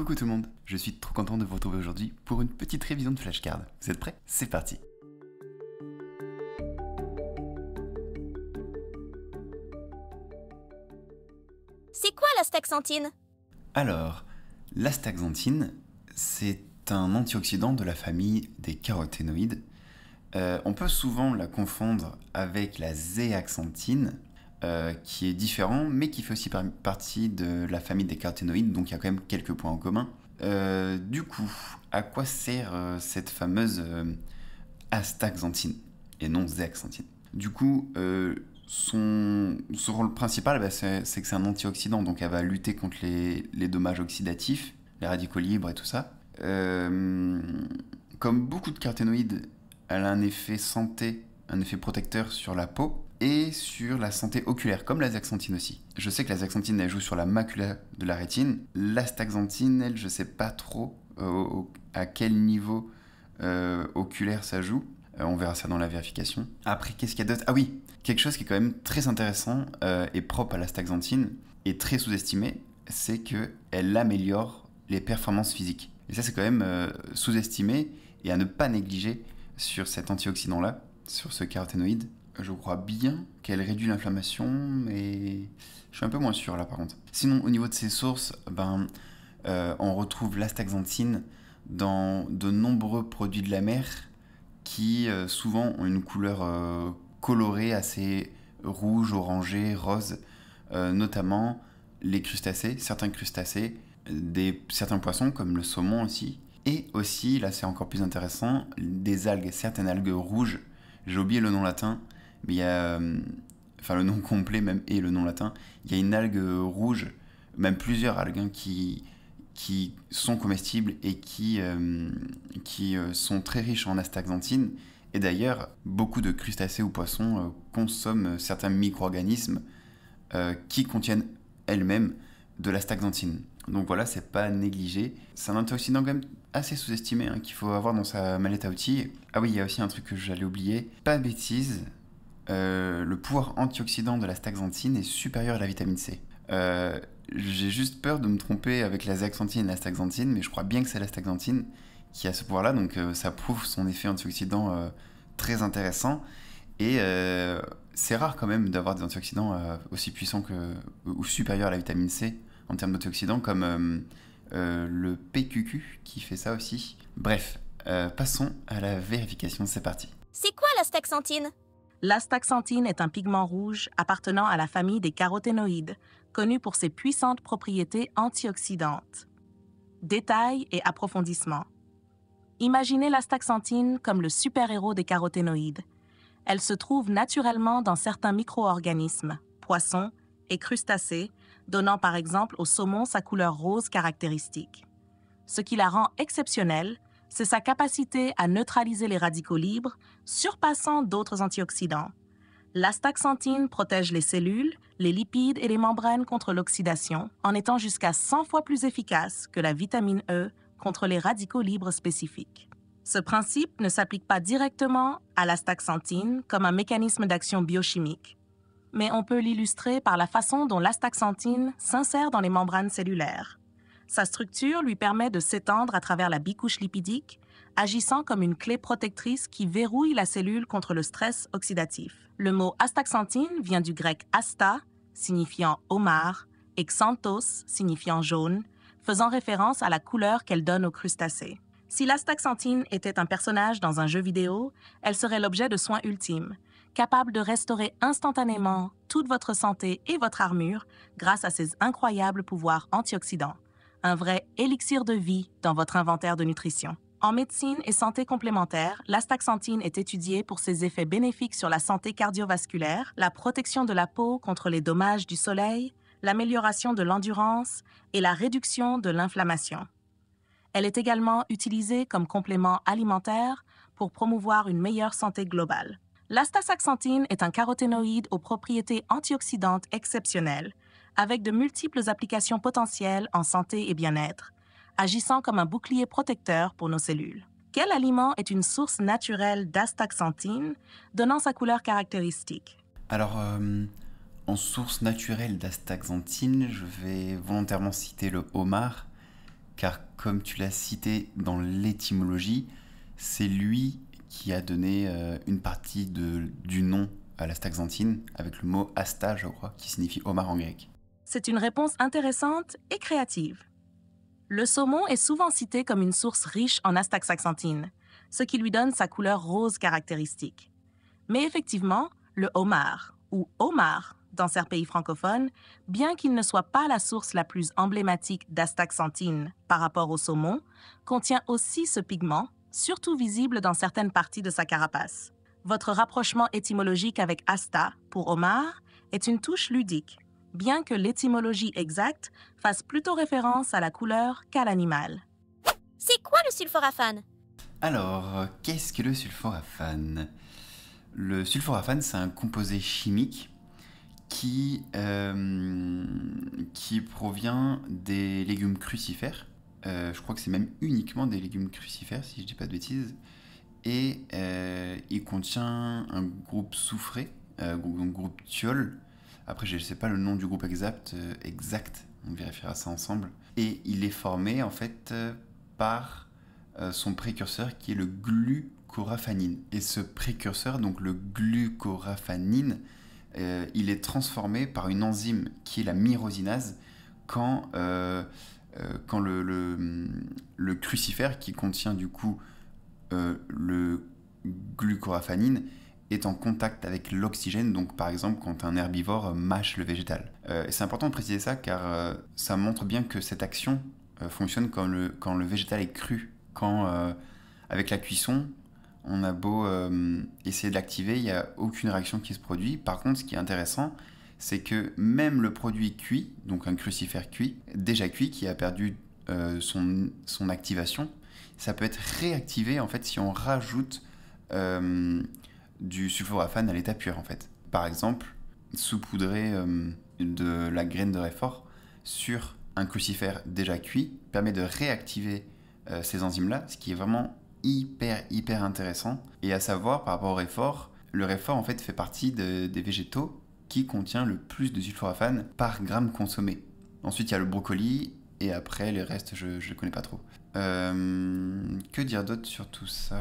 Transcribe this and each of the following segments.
Coucou tout le monde, je suis trop content de vous retrouver aujourd'hui pour une petite révision de flashcard. Vous êtes prêts C'est parti C'est quoi l'astaxanthine Alors, l'astaxanthine, c'est un antioxydant de la famille des caroténoïdes. Euh, on peut souvent la confondre avec la zéaxanthine, euh, qui est différent, mais qui fait aussi partie de la famille des caroténoïdes, donc il y a quand même quelques points en commun. Euh, du coup, à quoi sert euh, cette fameuse astaxanthine et non zeaxanthine Du coup, son, son, rôle principal, bah, c'est que c'est un antioxydant, donc elle va lutter contre les, les, dommages oxydatifs, les radicaux libres et tout ça. comme beaucoup de caroténoïdes, elle a un effet santé, un effet protecteur sur la peau, et sur la santé oculaire, comme la zaxanthine aussi. Je sais que la zaxanthine, elle joue sur la macula de la rétine. L'astaxanthine, elle, je sais pas trop euh, à quel niveau euh, oculaire ça joue. Euh, on verra ça dans la vérification. Après, qu'est-ce qu'il y a d'autre Ah oui, quelque chose qui est quand même très intéressant et propre à l'astaxanthine, et très sous-estimé, c'est qu'elle améliore les performances physiques. Et ça, c'est quand même sous-estimé et à ne pas négliger sur cet antioxydant-là, sur ce caroténoïde je crois bien qu'elle réduit l'inflammation, mais je suis un peu moins sûr là par contre. Sinon, au niveau de ses sources, ben, euh, on retrouve l'astaxanthine dans de nombreux produits de la mer qui euh, souvent ont une couleur euh, colorée assez rouge, orangée, rose, notamment les crustacés, certains crustacés, des, certains poissons comme le saumon aussi, et aussi, là c'est encore plus intéressant, des algues, certaines algues rouges, j'ai oublié le nom latin, mais il y a. Euh, enfin, le nom complet même et le nom latin. Il y a une algue euh, rouge, même plusieurs algues, hein, qui, sont comestibles et qui, euh, sont très riches en astaxanthine. Et d'ailleurs, beaucoup de crustacés ou poissons consomment certains micro-organismes qui contiennent elles-mêmes de l'astaxanthine. Donc voilà, c'est pas négligé. C'est un antioxydant quand même assez sous-estimé hein, qu'il faut avoir dans sa mallette à outils. Ah oui, il y a aussi un truc que j'allais oublier. Pas bêtise, euh, le pouvoir antioxydant de la staxanthine est supérieur à la vitamine C. Euh, j'ai juste peur de me tromper avec la zeaxanthine et la staxanthine, mais je crois bien que c'est la staxanthine qui a ce pouvoir-là, donc euh, ça prouve son effet antioxydant très intéressant. Et c'est rare quand même d'avoir des antioxydants aussi puissants ou supérieurs à la vitamine C en termes d'antioxydants, comme le PQQ qui fait ça aussi. Bref, passons à la vérification, c'est parti. C'est quoi la staxantine L'astaxanthine est un pigment rouge appartenant à la famille des caroténoïdes, connu pour ses puissantes propriétés antioxydantes. Détails et approfondissement. Imaginez l'astaxanthine comme le super-héros des caroténoïdes. Elle se trouve naturellement dans certains micro-organismes, poissons et crustacés, donnant par exemple au saumon sa couleur rose caractéristique. Ce qui la rend exceptionnelle, c'est sa capacité à neutraliser les radicaux libres, surpassant d'autres antioxydants. L'astaxanthine protège les cellules, les lipides et les membranes contre l'oxydation, en étant jusqu'à 100 fois plus efficace que la vitamine E contre les radicaux libres spécifiques. Ce principe ne s'applique pas directement à l'astaxanthine comme un mécanisme d'action biochimique, mais on peut l'illustrer par la façon dont l'astaxanthine s'insère dans les membranes cellulaires. Sa structure lui permet de s'étendre à travers la bicouche lipidique, agissant comme une clé protectrice qui verrouille la cellule contre le stress oxydatif. Le mot astaxanthine vient du grec asta, signifiant homard, et xanthos, signifiant jaune, faisant référence à la couleur qu'elle donne aux crustacés. Si l'astaxanthine était un personnage dans un jeu vidéo, elle serait l'objet de soins ultimes, capable de restaurer instantanément toute votre santé et votre armure grâce à ses incroyables pouvoirs antioxydants un vrai élixir de vie dans votre inventaire de nutrition. En médecine et santé complémentaire, l'astaxanthine est étudiée pour ses effets bénéfiques sur la santé cardiovasculaire, la protection de la peau contre les dommages du soleil, l'amélioration de l'endurance et la réduction de l'inflammation. Elle est également utilisée comme complément alimentaire pour promouvoir une meilleure santé globale. L'astaxanthine est un caroténoïde aux propriétés antioxydantes exceptionnelles, avec de multiples applications potentielles en santé et bien-être, agissant comme un bouclier protecteur pour nos cellules. Quel aliment est une source naturelle d'astaxanthine, donnant sa couleur caractéristique Alors, euh, en source naturelle d'astaxanthine, je vais volontairement citer le homard, car comme tu l'as cité dans l'étymologie, c'est lui qui a donné euh, une partie du nom à l'astaxanthine, avec le mot asta, je crois, qui signifie homard en grec c'est une réponse intéressante et créative. Le saumon est souvent cité comme une source riche en astaxanthine, ce qui lui donne sa couleur rose caractéristique. Mais effectivement, le homard, ou homard dans certains pays francophones, bien qu'il ne soit pas la source la plus emblématique d'astaxanthine par rapport au saumon, contient aussi ce pigment, surtout visible dans certaines parties de sa carapace. Votre rapprochement étymologique avec asta pour homard est une touche ludique bien que l'étymologie exacte fasse plutôt référence à la couleur qu'à l'animal. C'est quoi le sulforaphane Alors, qu'est-ce que le sulforaphane Le sulforaphane, c'est un composé chimique qui, euh, qui provient des légumes crucifères. Euh, je crois que c'est même uniquement des légumes crucifères, si je ne dis pas de bêtises. Et euh, il contient un groupe soufré, un groupe thiol, après, je ne sais pas le nom du groupe exact, euh, exact, on vérifiera ça ensemble. Et il est formé en fait euh, par euh, son précurseur qui est le glucoraphanine. Et ce précurseur, donc le glucoraphanine, il est transformé par une enzyme qui est la myrosinase quand, quand le, le, crucifère qui contient du coup le glucoraphanine est en contact avec l'oxygène, donc par exemple quand un herbivore euh, mâche le végétal. Euh, et c'est important de préciser ça car euh, ça montre bien que cette action fonctionne quand le, végétal est cru, quand avec la cuisson, on a beau essayer de l'activer, il n'y a aucune réaction qui se produit. Par contre, ce qui est intéressant, c'est que même le produit cuit, donc un crucifère cuit, déjà cuit, qui a perdu son, son activation, ça peut être réactivé en fait si on rajoute du sulforaphane à l'état pur en fait. Par exemple, saupoudrer euh, de la graine de réfort sur un crucifère déjà cuit permet de réactiver euh, ces enzymes-là, ce qui est vraiment hyper hyper intéressant. Et à savoir par rapport au réfort, le réfort en fait fait partie des végétaux qui contient le plus de sulforaphane par gramme consommé. Ensuite il y a le brocoli et après les restes je ne connais pas trop. Euh, que dire d'autre sur tout ça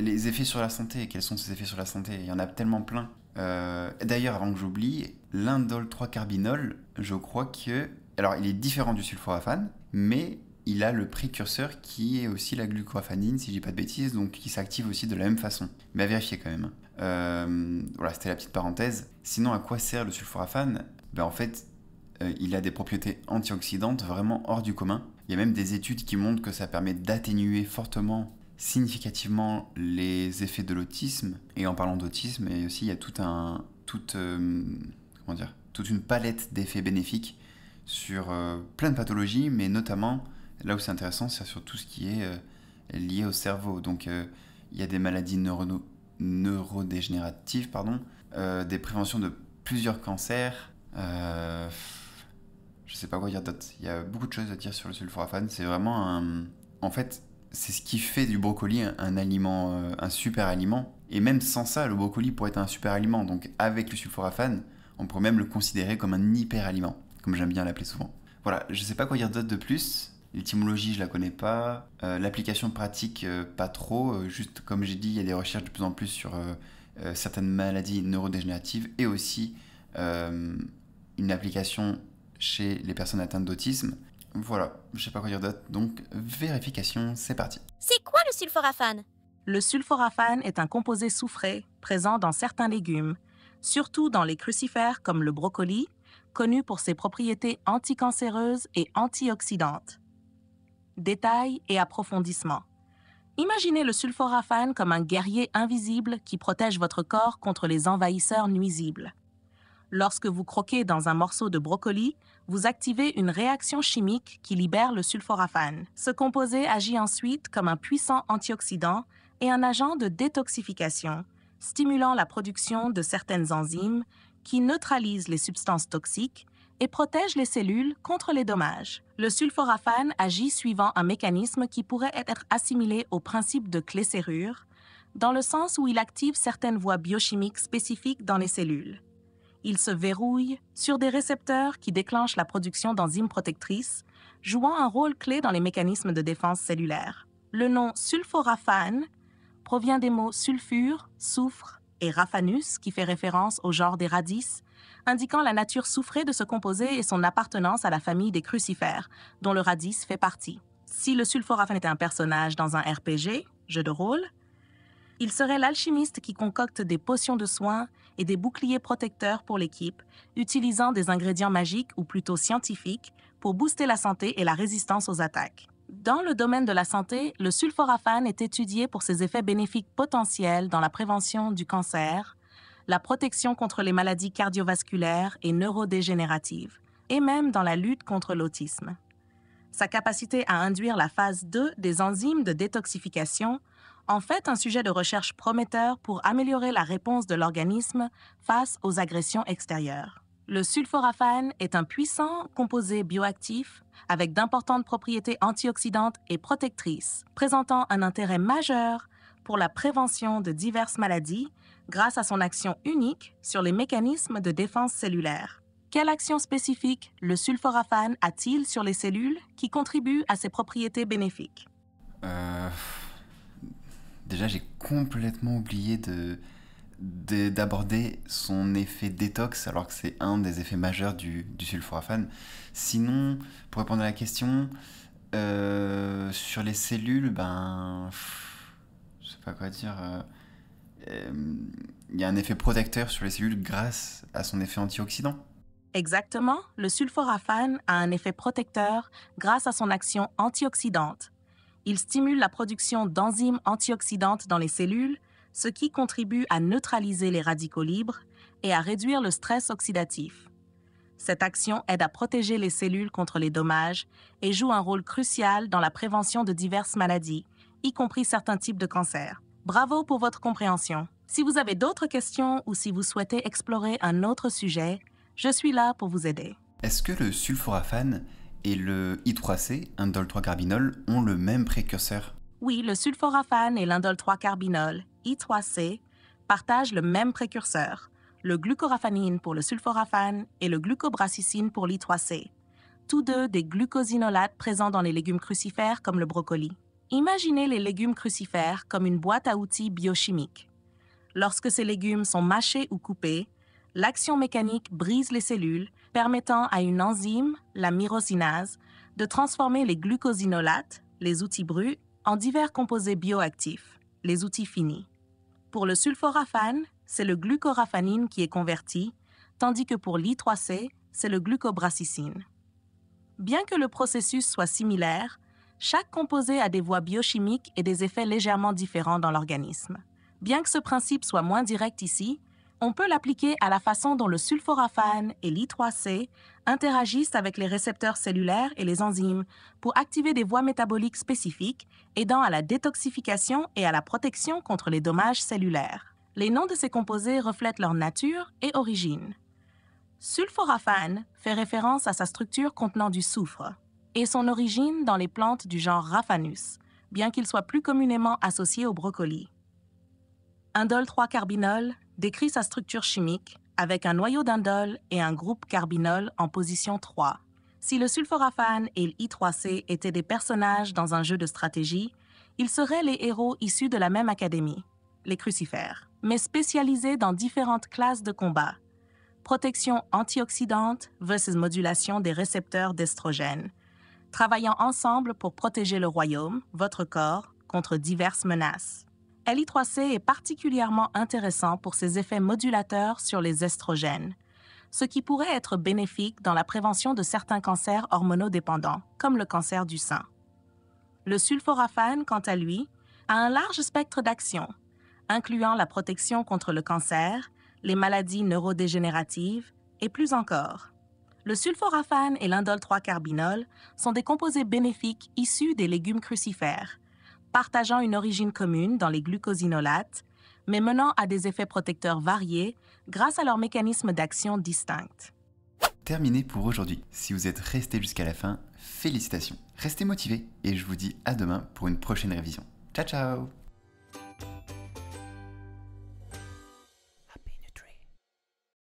les effets sur la santé, quels sont ces effets sur la santé Il y en a tellement plein. Euh, d'ailleurs, avant que j'oublie, l'indole 3-carbinol, je crois que. Alors, il est différent du sulforaphane, mais il a le précurseur qui est aussi la glucoraphanine, si je dis pas de bêtises, donc qui s'active aussi de la même façon. Mais à vérifier quand même. Hein. Euh, voilà, c'était la petite parenthèse. Sinon, à quoi sert le sulforaphane ben, En fait, euh, il a des propriétés antioxydantes vraiment hors du commun. Il y a même des études qui montrent que ça permet d'atténuer fortement significativement les effets de l'autisme. Et en parlant d'autisme, aussi il y a tout un, toute, euh, comment dire, toute une palette d'effets bénéfiques sur euh, plein de pathologies, mais notamment là où c'est intéressant, c'est sur tout ce qui est euh, lié au cerveau. Donc il y a des maladies neuro neurodégénératives, pardon, des préventions de plusieurs cancers. je sais pas quoi dire d'autre. Il y a beaucoup de choses à dire sur le sulforaphane. C'est vraiment un. En fait, c'est ce qui fait du brocoli un, aliment, euh, un super aliment. Et même sans ça, le brocoli pourrait être un super aliment. Donc avec le sulforaphane, on pourrait même le considérer comme un hyper aliment, comme j'aime bien l'appeler souvent. Voilà, je sais pas quoi dire d'autre de plus. L'étymologie, je la connais pas. Euh, l'application pratique, euh, pas trop. juste comme j'ai dit, il y a des recherches de plus en plus sur certaines maladies neurodégénératives et aussi une application chez les personnes atteintes d'autisme. Voilà, je sais pas quoi dire d'autre, donc vérification, c'est parti. C'est quoi le sulforaphane Le sulforaphane est un composé soufré présent dans certains légumes, surtout dans les crucifères comme le brocoli, connu pour ses propriétés anticancéreuses et antioxydantes. Détails et approfondissement. Imaginez le sulforaphane comme un guerrier invisible qui protège votre corps contre les envahisseurs nuisibles. Lorsque vous croquez dans un morceau de brocoli, vous activez une réaction chimique qui libère le sulforaphane. Ce composé agit ensuite comme un puissant antioxydant et un agent de détoxification, stimulant la production de certaines enzymes qui neutralisent les substances toxiques et protègent les cellules contre les dommages. Le sulforaphane agit suivant un mécanisme qui pourrait être assimilé au principe de clé-serrure, dans le sens où il active certaines voies biochimiques spécifiques dans les cellules. Il se verrouille sur des récepteurs qui déclenchent la production d'enzymes protectrices, jouant un rôle clé dans les mécanismes de défense cellulaire. Le nom sulforaphane provient des mots sulfure, soufre et raphanus, qui fait référence au genre des radis, indiquant la nature soufrée de ce composé et son appartenance à la famille des crucifères, dont le radis fait partie. Si le sulforaphane était un personnage dans un RPG, jeu de rôle, il serait l'alchimiste qui concocte des potions de soins et des boucliers protecteurs pour l'équipe, utilisant des ingrédients magiques ou plutôt scientifiques pour booster la santé et la résistance aux attaques. Dans le domaine de la santé, le sulforaphane est étudié pour ses effets bénéfiques potentiels dans la prévention du cancer, la protection contre les maladies cardiovasculaires et neurodégénératives, et même dans la lutte contre l'autisme. Sa capacité à induire la phase 2 des enzymes de détoxification en fait un sujet de recherche prometteur pour améliorer la réponse de l'organisme face aux agressions extérieures. Le sulforaphane est un puissant composé bioactif avec d'importantes propriétés antioxydantes et protectrices, présentant un intérêt majeur pour la prévention de diverses maladies grâce à son action unique sur les mécanismes de défense cellulaire. Quelle action spécifique le sulforaphane a-t-il sur les cellules qui contribuent à ses propriétés bénéfiques euh, Déjà, j'ai complètement oublié de d'aborder son effet détox, alors que c'est un des effets majeurs du, du, sulforaphane. Sinon, pour répondre à la question, euh, sur les cellules, ben. je sais pas quoi dire. Euh, euh, il y a un effet protecteur sur les cellules grâce à son effet antioxydant. Exactement, le sulforaphane a un effet protecteur grâce à son action antioxydante il stimule la production d'enzymes antioxydantes dans les cellules, ce qui contribue à neutraliser les radicaux libres et à réduire le stress oxydatif. Cette action aide à protéger les cellules contre les dommages et joue un rôle crucial dans la prévention de diverses maladies, y compris certains types de cancers. Bravo pour votre compréhension. Si vous avez d'autres questions ou si vous souhaitez explorer un autre sujet, je suis là pour vous aider. Est-ce que le sulforaphane et le I3C, indole 3-carbinol, ont le même précurseur Oui, le sulforaphane et l'indole 3-carbinol, I3C, partagent le même précurseur, le glucoraphanine pour le sulforaphane et le glucobrassicine pour l'I3C, tous deux des glucosinolates présents dans les légumes crucifères comme le brocoli. Imaginez les légumes crucifères comme une boîte à outils biochimique. Lorsque ces légumes sont mâchés ou coupés, l'action mécanique brise les cellules, permettant à une enzyme, la myrosinase, de transformer les glucosinolates, les outils bruts, en divers composés bioactifs, les outils finis. Pour le sulforaphane, c'est le glucoraphanine qui est converti, tandis que pour l'I3C, c'est le glucobracicine. Bien que le processus soit similaire, chaque composé a des voies biochimiques et des effets légèrement différents dans l'organisme. Bien que ce principe soit moins direct ici, on peut l'appliquer à la façon dont le sulforaphane et l'I3C interagissent avec les récepteurs cellulaires et les enzymes pour activer des voies métaboliques spécifiques, aidant à la détoxification et à la protection contre les dommages cellulaires. Les noms de ces composés reflètent leur nature et origine. Sulforaphane fait référence à sa structure contenant du soufre et son origine dans les plantes du genre Raphanus, bien qu'il soit plus communément associé au brocoli. Indole 3-carbinol décrit sa structure chimique avec un noyau d'indole et un groupe carbinol en position 3. Si le sulforaphane et l'I3C étaient des personnages dans un jeu de stratégie, ils seraient les héros issus de la même académie, les crucifères, mais spécialisés dans différentes classes de combat. Protection antioxydante versus modulation des récepteurs d'estrogène, travaillant ensemble pour protéger le royaume, votre corps, contre diverses menaces. LI3C est particulièrement intéressant pour ses effets modulateurs sur les estrogènes, ce qui pourrait être bénéfique dans la prévention de certains cancers hormonodépendants, comme le cancer du sein. Le sulforaphane, quant à lui, a un large spectre d'action, incluant la protection contre le cancer, les maladies neurodégénératives et plus encore. Le sulforaphane et l'indole 3-carbinol sont des composés bénéfiques issus des légumes crucifères, partageant une origine commune dans les glucosinolates, mais menant à des effets protecteurs variés grâce à leurs mécanismes d'action distincts. Terminé pour aujourd'hui. Si vous êtes resté jusqu'à la fin, félicitations. Restez motivés et je vous dis à demain pour une prochaine révision. Ciao ciao